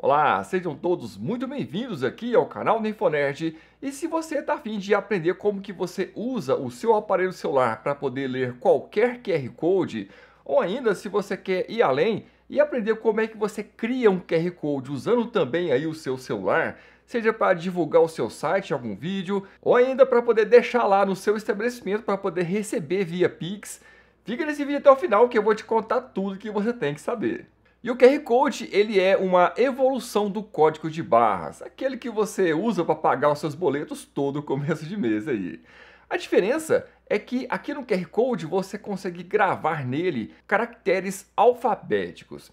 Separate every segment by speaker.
Speaker 1: Olá, sejam todos muito bem-vindos aqui ao canal Infonerd. E se você está afim de aprender como que você usa o seu aparelho celular para poder ler qualquer QR Code, ou ainda se você quer ir além e aprender como é que você cria um QR Code usando também aí o seu celular, seja para divulgar o seu site, algum vídeo, ou ainda para poder deixar lá no seu estabelecimento para poder receber via Pix, fica nesse vídeo até o final que eu vou te contar tudo que você tem que saber. E o QR Code ele é uma evolução do código de barras, aquele que você usa para pagar os seus boletos todo começo de mês aí. A diferença é que aqui no QR Code você consegue gravar nele caracteres alfabéticos.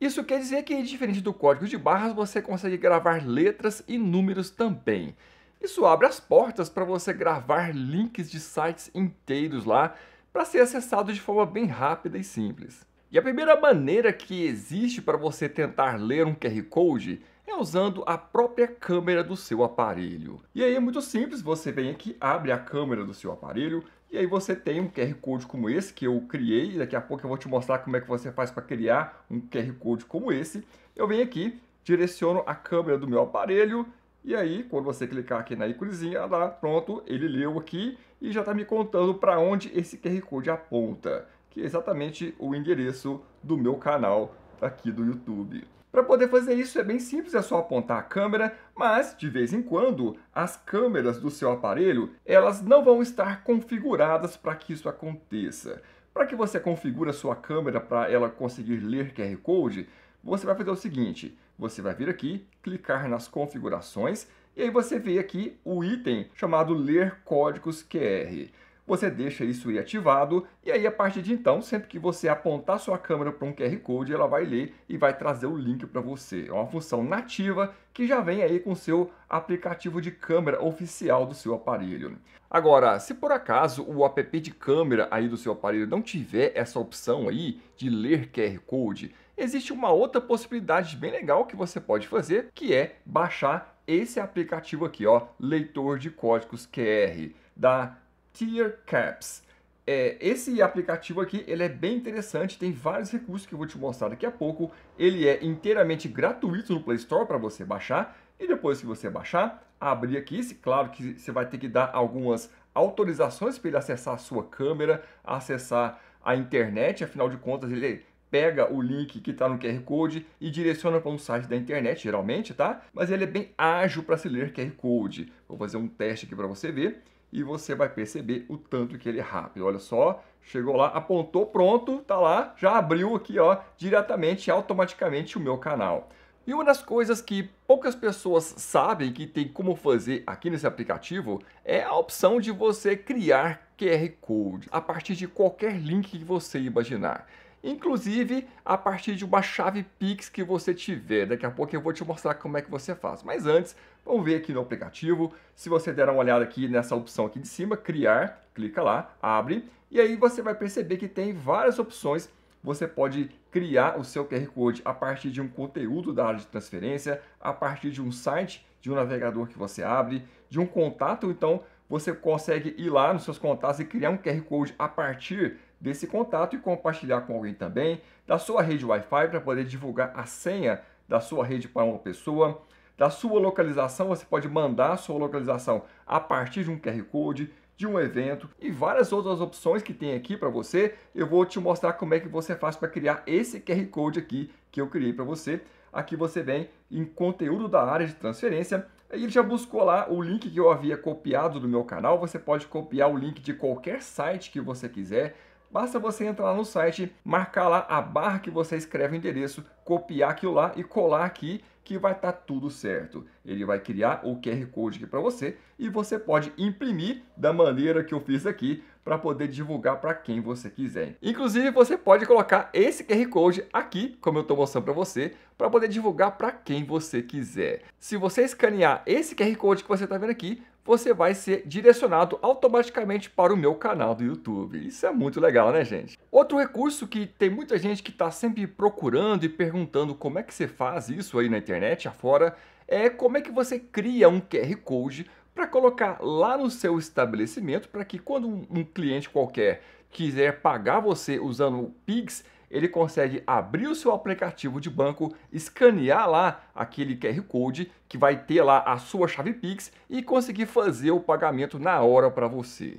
Speaker 1: Isso quer dizer que, diferente do código de barras, você consegue gravar letras e números também. Isso abre as portas para você gravar links de sites inteiros lá para ser acessado de forma bem rápida e simples. E a primeira maneira que existe para você tentar ler um QR Code é usando a própria câmera do seu aparelho. E aí é muito simples, você vem aqui, abre a câmera do seu aparelho, e aí você tem um QR Code como esse que eu criei, daqui a pouco eu vou te mostrar como é que você faz para criar um QR Code como esse. Eu venho aqui, direciono a câmera do meu aparelho, e aí quando você clicar aqui na íconezinha, lá, pronto, ele leu aqui e já está me contando para onde esse QR Code aponta que é exatamente o endereço do meu canal aqui do YouTube. Para poder fazer isso é bem simples, é só apontar a câmera, mas de vez em quando as câmeras do seu aparelho elas não vão estar configuradas para que isso aconteça. Para que você configure a sua câmera para ela conseguir ler QR Code, você vai fazer o seguinte, você vai vir aqui, clicar nas configurações e aí você vê aqui o item chamado ler códigos QR você deixa isso aí ativado e aí a partir de então, sempre que você apontar sua câmera para um QR Code, ela vai ler e vai trazer o link para você. É uma função nativa que já vem aí com o seu aplicativo de câmera oficial do seu aparelho. Agora, se por acaso o app de câmera aí do seu aparelho não tiver essa opção aí de ler QR Code, existe uma outra possibilidade bem legal que você pode fazer, que é baixar esse aplicativo aqui, ó, leitor de códigos QR da Tier Caps. É, esse aplicativo aqui ele é bem interessante, tem vários recursos que eu vou te mostrar daqui a pouco. Ele é inteiramente gratuito no Play Store para você baixar. E depois que você baixar, abrir aqui, claro que você vai ter que dar algumas autorizações para ele acessar a sua câmera, acessar a internet, afinal de contas ele pega o link que está no QR Code e direciona para um site da internet, geralmente, tá? Mas ele é bem ágil para se ler QR Code. Vou fazer um teste aqui para você ver e você vai perceber o tanto que ele é rápido. Olha só, chegou lá, apontou, pronto, tá lá, já abriu aqui, ó, diretamente, automaticamente o meu canal. E uma das coisas que poucas pessoas sabem que tem como fazer aqui nesse aplicativo é a opção de você criar QR Code a partir de qualquer link que você imaginar inclusive a partir de uma chave Pix que você tiver. Daqui a pouco eu vou te mostrar como é que você faz. Mas antes, vamos ver aqui no aplicativo. Se você der uma olhada aqui nessa opção aqui de cima, criar, clica lá, abre, e aí você vai perceber que tem várias opções. Você pode criar o seu QR Code a partir de um conteúdo da área de transferência, a partir de um site, de um navegador que você abre, de um contato, então você consegue ir lá nos seus contatos e criar um QR Code a partir desse contato e compartilhar com alguém também, da sua rede Wi-Fi para poder divulgar a senha da sua rede para uma pessoa, da sua localização, você pode mandar a sua localização a partir de um QR Code, de um evento e várias outras opções que tem aqui para você. Eu vou te mostrar como é que você faz para criar esse QR Code aqui que eu criei para você. Aqui você vem em conteúdo da área de transferência, ele já buscou lá o link que eu havia copiado do meu canal. Você pode copiar o link de qualquer site que você quiser. Basta você entrar no site, marcar lá a barra que você escreve o endereço, copiar aquilo lá e colar aqui que vai estar tá tudo certo. Ele vai criar o QR Code aqui para você e você pode imprimir da maneira que eu fiz aqui para poder divulgar para quem você quiser. Inclusive, você pode colocar esse QR Code aqui, como eu estou mostrando para você, para poder divulgar para quem você quiser. Se você escanear esse QR Code que você está vendo aqui, você vai ser direcionado automaticamente para o meu canal do YouTube. Isso é muito legal, né, gente? Outro recurso que tem muita gente que está sempre procurando e perguntando como é que você faz isso aí na internet afora é como é que você cria um QR Code para colocar lá no seu estabelecimento para que quando um cliente qualquer quiser pagar você usando o Pix, ele consegue abrir o seu aplicativo de banco, escanear lá aquele QR Code que vai ter lá a sua chave Pix e conseguir fazer o pagamento na hora para você.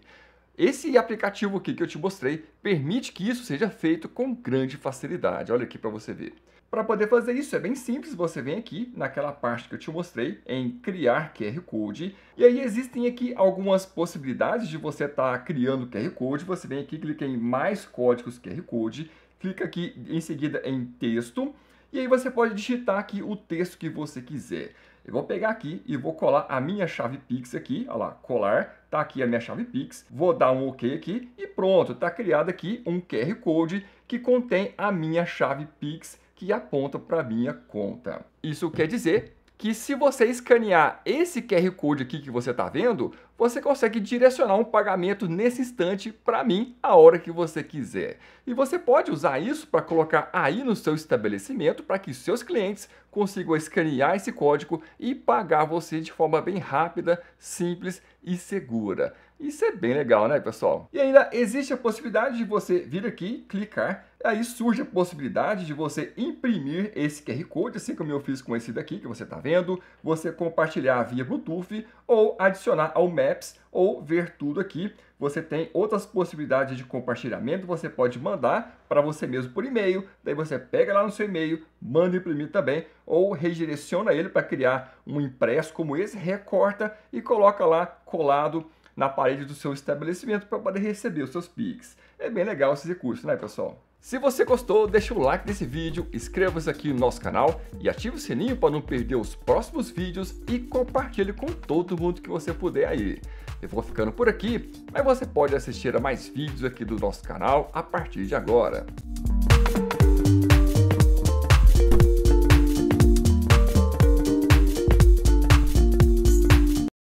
Speaker 1: Esse aplicativo aqui que eu te mostrei permite que isso seja feito com grande facilidade. Olha aqui para você ver. Para poder fazer isso é bem simples, você vem aqui naquela parte que eu te mostrei em criar QR Code e aí existem aqui algumas possibilidades de você estar tá criando QR Code, você vem aqui clica em mais códigos QR Code clica aqui em seguida em texto, e aí você pode digitar aqui o texto que você quiser. Eu vou pegar aqui e vou colar a minha chave Pix aqui, olha lá, colar, tá aqui a minha chave Pix, vou dar um OK aqui e pronto, tá criado aqui um QR Code que contém a minha chave Pix que aponta para minha conta. Isso quer dizer que se você escanear esse QR Code aqui que você está vendo, você consegue direcionar um pagamento nesse instante para mim a hora que você quiser. E você pode usar isso para colocar aí no seu estabelecimento para que seus clientes consigam escanear esse código e pagar você de forma bem rápida, simples e segura. Isso é bem legal, né, pessoal? E ainda existe a possibilidade de você vir aqui, clicar Aí surge a possibilidade de você imprimir esse QR Code, assim como eu fiz com esse daqui que você está vendo, você compartilhar via Bluetooth ou adicionar ao Maps ou ver tudo aqui. Você tem outras possibilidades de compartilhamento, você pode mandar para você mesmo por e-mail, daí você pega lá no seu e-mail, manda imprimir também, ou redireciona ele para criar um impresso como esse, recorta e coloca lá colado na parede do seu estabelecimento para poder receber os seus pics. É bem legal esse recurso, né pessoal? Se você gostou, deixa o like nesse vídeo, inscreva-se aqui no nosso canal e ative o sininho para não perder os próximos vídeos e compartilhe com todo mundo que você puder aí. Eu vou ficando por aqui, mas você pode assistir a mais vídeos aqui do nosso canal a partir de agora.